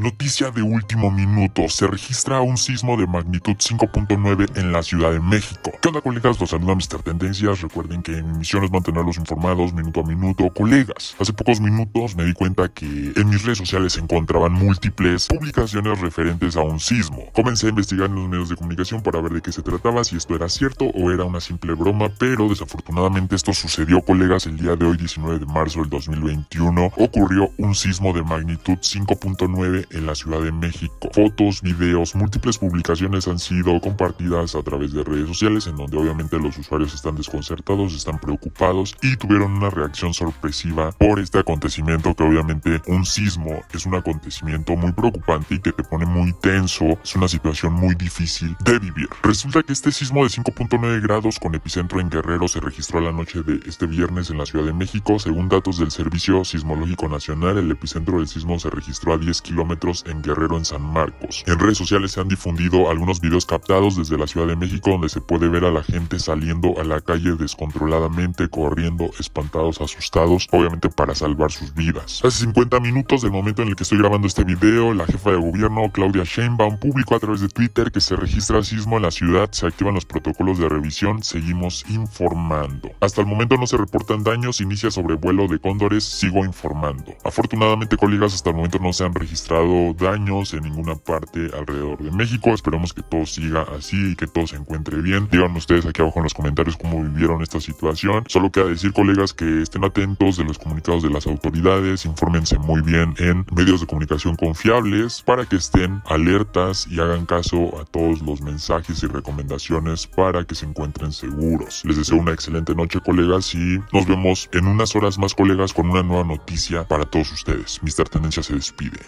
Noticia de último minuto, se registra un sismo de magnitud 5.9 en la Ciudad de México. ¿Qué onda colegas? Los saluda Mr. Tendencias, recuerden que mi misión es mantenerlos informados minuto a minuto. Colegas, hace pocos minutos me di cuenta que en mis redes sociales se encontraban múltiples publicaciones referentes a un sismo. Comencé a investigar en los medios de comunicación para ver de qué se trataba, si esto era cierto o era una simple broma, pero desafortunadamente esto sucedió colegas el día de hoy 19 de marzo del 2021. Ocurrió un sismo de magnitud 5.9 en la Ciudad de México. Fotos, videos, múltiples publicaciones han sido compartidas a través de redes sociales en donde obviamente los usuarios están desconcertados, están preocupados y tuvieron una reacción sorpresiva por este acontecimiento que obviamente un sismo es un acontecimiento muy preocupante y que te pone muy tenso, es una situación muy difícil de vivir. Resulta que este sismo de 5.9 grados con epicentro en Guerrero se registró la noche de este viernes en la Ciudad de México. Según datos del Servicio Sismológico Nacional, el epicentro del sismo se registró a 10 kilómetros en Guerrero en San Marcos. En redes sociales se han difundido algunos videos captados desde la Ciudad de México donde se puede ver a la gente saliendo a la calle descontroladamente, corriendo, espantados, asustados, obviamente para salvar sus vidas. Hace 50 minutos del momento en el que estoy grabando este video, la jefa de gobierno Claudia Sheinbaum publicó a través de Twitter que se registra sismo en la ciudad, se activan los protocolos de revisión, seguimos informando. Hasta el momento no se reportan daños, inicia sobrevuelo de cóndores, sigo informando. Afortunadamente colegas hasta el momento no se han registrado daños en ninguna parte alrededor de México. Esperamos que todo siga así y que todo se encuentre bien. Díganme ustedes aquí abajo en los comentarios cómo vivieron esta situación. Solo queda decir, colegas, que estén atentos de los comunicados de las autoridades, infórmense muy bien en medios de comunicación confiables para que estén alertas y hagan caso a todos los mensajes y recomendaciones para que se encuentren seguros. Les deseo una excelente noche, colegas, y nos vemos en unas horas más, colegas, con una nueva noticia para todos ustedes. Mr. Tendencia se despide.